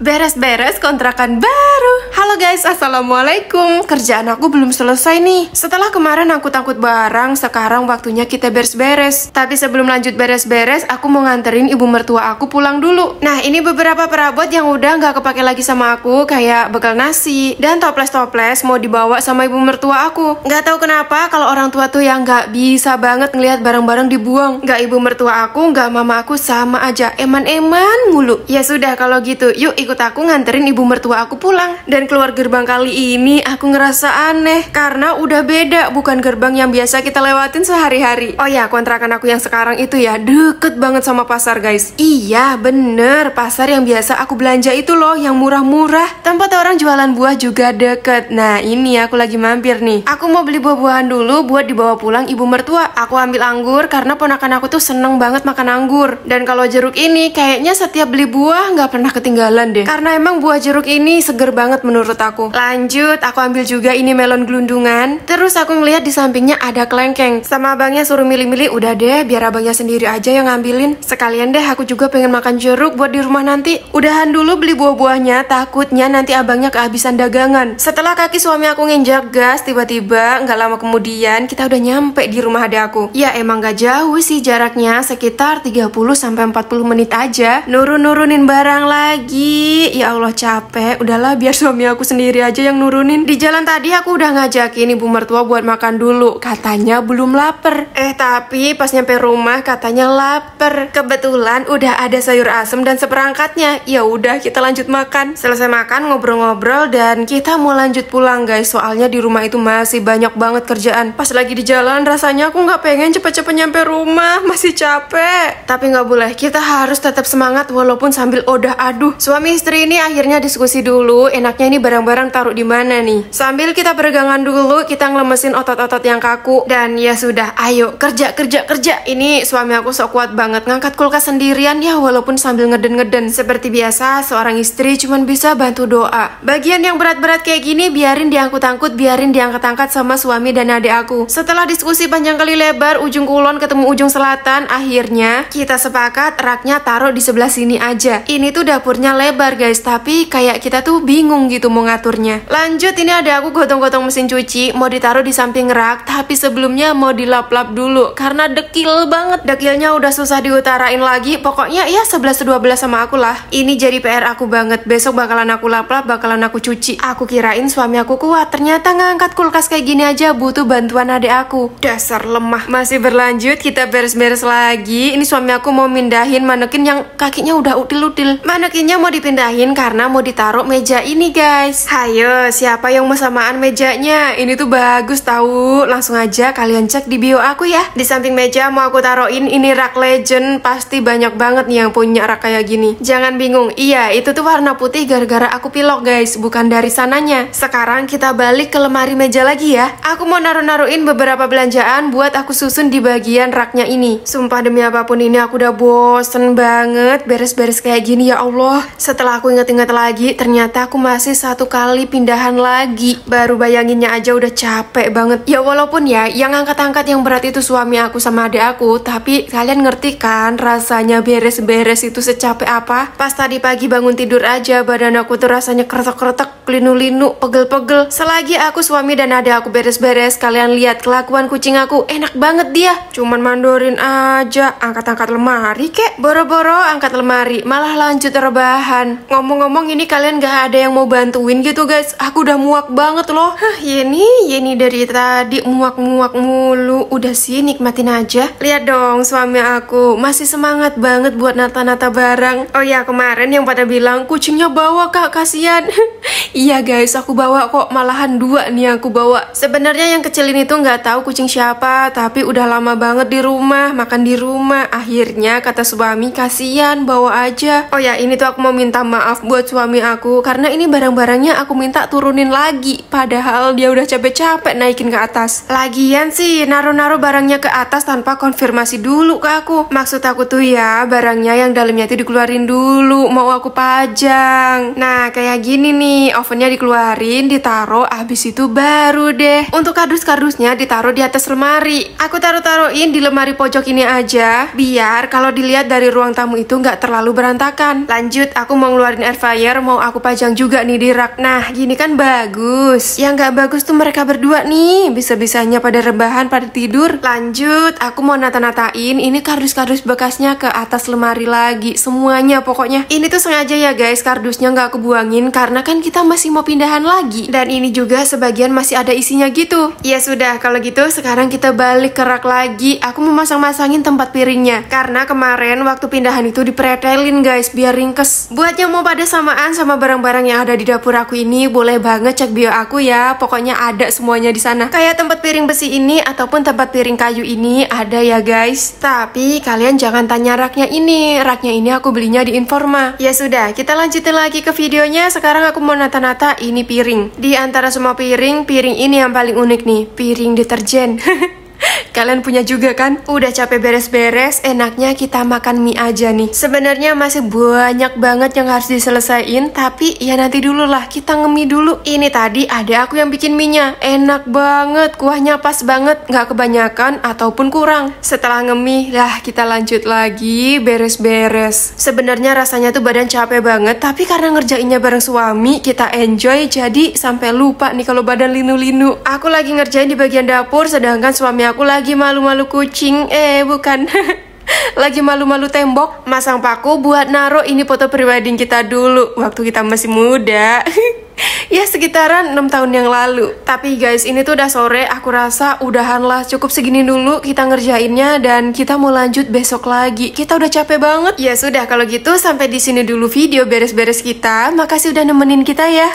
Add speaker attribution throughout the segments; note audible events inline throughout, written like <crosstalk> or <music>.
Speaker 1: beres-beres kontrakan baru. Halo guys, Assalamualaikum Kerjaan aku belum selesai nih Setelah kemarin aku takut barang, sekarang waktunya kita beres-beres Tapi sebelum lanjut beres-beres, aku mau nganterin ibu mertua aku pulang dulu Nah ini beberapa perabot yang udah nggak kepake lagi sama aku Kayak bekal nasi dan toples-toples mau dibawa sama ibu mertua aku Nggak tahu kenapa kalau orang tua tuh yang nggak bisa banget ngelihat barang-barang dibuang Nggak ibu mertua aku, nggak mama aku sama aja Eman-eman mulu Ya sudah kalau gitu, yuk ikut aku nganterin ibu mertua aku pulang Dan keluar keluar gerbang kali ini aku ngerasa aneh karena udah beda bukan gerbang yang biasa kita lewatin sehari-hari. Oh ya, kontrakan aku yang sekarang itu ya deket banget sama pasar guys. Iya, bener. Pasar yang biasa aku belanja itu loh yang murah-murah. Tempat orang jualan buah juga deket. Nah, ini aku lagi mampir nih. Aku mau beli buah-buahan dulu buat dibawa pulang ibu mertua. Aku ambil anggur karena ponakan aku tuh seneng banget makan anggur. Dan kalau jeruk ini kayaknya setiap beli buah nggak pernah ketinggalan deh. Karena emang buah jeruk ini seger banget menurut menurut aku. Lanjut, aku ambil juga ini melon gelundungan. Terus aku ngelihat di sampingnya ada kelengkeng. Sama abangnya suruh milih-milih, udah deh biar abangnya sendiri aja yang ngambilin. Sekalian deh aku juga pengen makan jeruk buat di rumah nanti. Udahan dulu beli buah-buahnya, takutnya nanti abangnya kehabisan dagangan. Setelah kaki suami aku nginjak gas, tiba-tiba nggak lama kemudian kita udah nyampe di rumah ada aku. Ya emang gak jauh sih jaraknya, sekitar 30 40 menit aja. Nurun-nurunin barang lagi. Ya Allah capek, udahlah biar suami aku sendiri aja yang nurunin. Di jalan tadi aku udah ngajakin ibu mertua buat makan dulu. Katanya belum lapar. Eh tapi pas nyampe rumah katanya lapar. Kebetulan udah ada sayur asem dan seperangkatnya. Ya udah kita lanjut makan. Selesai makan ngobrol-ngobrol dan kita mau lanjut pulang guys. Soalnya di rumah itu masih banyak banget kerjaan. Pas lagi di jalan rasanya aku nggak pengen cepet-cepet nyampe rumah. <laughs> Masih capek. Tapi nggak boleh. Kita harus tetap semangat walaupun sambil odah aduh. Suami istri ini akhirnya diskusi dulu. Enaknya ini ini barang-barang taruh di mana nih. Sambil kita peregangan dulu, kita ngelemesin otot-otot yang kaku. Dan ya sudah, ayo kerja, kerja, kerja. Ini suami aku sok kuat banget ngangkat kulkas sendirian ya walaupun sambil ngeden-ngeden. Seperti biasa, seorang istri cuma bisa bantu doa. Bagian yang berat-berat kayak gini biarin diangkut-angkut, biarin diangkat-angkat sama suami dan adik aku. Setelah diskusi panjang kali lebar, ujung kulon ketemu ujung selatan, akhirnya kita sepakat raknya taruh di sebelah sini aja. Ini tuh dapurnya lebar guys, tapi kayak kita tuh bingung gitu begitu mengaturnya. Lanjut, ini ada aku gotong-gotong mesin cuci, mau ditaruh di samping rak, tapi sebelumnya mau dilap-lap dulu, karena dekil banget. Dekilnya udah susah diutarain lagi, pokoknya ya 11-12 sama aku lah. Ini jadi PR aku banget, besok bakalan aku lap-lap, bakalan aku cuci. Aku kirain suami aku kuat, ternyata ngangkat kulkas kayak gini aja butuh bantuan adik aku. Dasar lemah. Masih berlanjut, kita beres-beres lagi. Ini suami aku mau mindahin manekin yang kakinya udah util-util. Manekinnya mau dipindahin karena mau ditaruh meja ini guys guys Hayo, siapa yang mau samaan mejanya? Ini tuh bagus tahu. Langsung aja kalian cek di bio aku ya Di samping meja mau aku taruhin ini rak legend Pasti banyak banget nih yang punya rak kayak gini Jangan bingung, iya itu tuh warna putih gara-gara aku pilok guys Bukan dari sananya Sekarang kita balik ke lemari meja lagi ya Aku mau naruh-naruhin beberapa belanjaan buat aku susun di bagian raknya ini Sumpah demi apapun ini aku udah bosen banget beres-beres kayak gini ya Allah Setelah aku inget-inget lagi, ternyata aku masih satu kali pindahan lagi. Baru bayanginnya aja udah capek banget. Ya walaupun ya yang angkat-angkat yang berat itu suami aku sama adik aku, tapi kalian ngerti kan rasanya beres-beres itu secapek apa? Pas tadi pagi bangun tidur aja badan aku tuh rasanya kretek-kretek linu-linu, pegel-pegel. Selagi aku suami dan adik aku beres-beres, kalian lihat kelakuan kucing aku enak banget dia. Cuman mandorin aja, angkat-angkat lemari kek. Boro-boro angkat lemari, malah lanjut rebahan. Ngomong-ngomong ini kalian gak ada yang mau bantu bantuin gitu guys Aku udah muak banget loh Hah Yeni, iya Yeni iya dari tadi muak-muak mulu Udah sih nikmatin aja Lihat dong suami aku masih semangat banget buat nata-nata barang Oh ya kemarin yang pada bilang kucingnya bawa kak kasihan <laughs> Iya guys aku bawa kok malahan dua nih aku bawa Sebenarnya yang kecil ini tuh gak tahu kucing siapa Tapi udah lama banget di rumah makan di rumah Akhirnya kata suami kasihan bawa aja Oh ya ini tuh aku mau minta maaf buat suami aku Karena ini barang-barang barangnya aku minta turunin lagi padahal dia udah capek-capek naikin ke atas lagian sih naruh-naruh barangnya ke atas tanpa konfirmasi dulu ke aku maksud aku tuh ya barangnya yang dalamnya itu dikeluarin dulu mau aku pajang nah kayak gini nih ovennya dikeluarin ditaruh habis itu baru deh untuk kardus-kardusnya ditaruh di atas lemari aku taruh-taruhin di lemari pojok ini aja biar kalau dilihat dari ruang tamu itu nggak terlalu berantakan lanjut aku mau ngeluarin air fryer mau aku pajang juga nih di bergerak. Nah, gini kan bagus. Yang nggak bagus tuh mereka berdua nih. Bisa-bisanya pada rebahan, pada tidur. Lanjut, aku mau nata-natain. Ini kardus-kardus bekasnya ke atas lemari lagi. Semuanya pokoknya. Ini tuh sengaja ya guys, kardusnya nggak aku buangin. Karena kan kita masih mau pindahan lagi. Dan ini juga sebagian masih ada isinya gitu. Ya sudah, kalau gitu sekarang kita balik ke rak lagi. Aku mau masang-masangin tempat piringnya. Karena kemarin waktu pindahan itu dipretelin guys, biar ringkes. Buat yang mau pada samaan sama barang-barang yang ada di dapur dapur aku ini boleh banget cek bio aku ya. Pokoknya ada semuanya di sana. Kayak tempat piring besi ini ataupun tempat piring kayu ini ada ya guys. Tapi kalian jangan tanya raknya ini. Raknya ini aku belinya di Informa. Ya sudah, kita lanjutin lagi ke videonya. Sekarang aku mau nata-nata ini piring. Di antara semua piring, piring ini yang paling unik nih. Piring deterjen. <laughs> Kalian punya juga kan? Udah capek beres-beres, enaknya kita makan mie aja nih. Sebenarnya masih banyak banget yang harus diselesaikan, tapi ya nanti dulu lah, kita ngemi dulu. Ini tadi ada aku yang bikin mie enak banget, kuahnya pas banget, nggak kebanyakan ataupun kurang. Setelah ngemi, lah kita lanjut lagi beres-beres. Sebenarnya rasanya tuh badan capek banget, tapi karena ngerjainnya bareng suami, kita enjoy, jadi sampai lupa nih kalau badan linu-linu. Aku lagi ngerjain di bagian dapur, sedangkan suami aku aku lagi malu-malu kucing, eh bukan. <laughs> lagi malu-malu tembok, masang paku buat naruh ini foto pribadi kita dulu waktu kita masih muda. <laughs> ya sekitaran 6 tahun yang lalu. Tapi guys, ini tuh udah sore, aku rasa udahanlah cukup segini dulu kita ngerjainnya dan kita mau lanjut besok lagi. Kita udah capek banget. Ya sudah kalau gitu sampai di sini dulu video beres-beres kita. Makasih udah nemenin kita ya.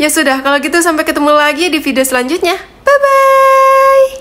Speaker 1: <laughs> ya sudah kalau gitu sampai ketemu lagi di video selanjutnya. Bye bye.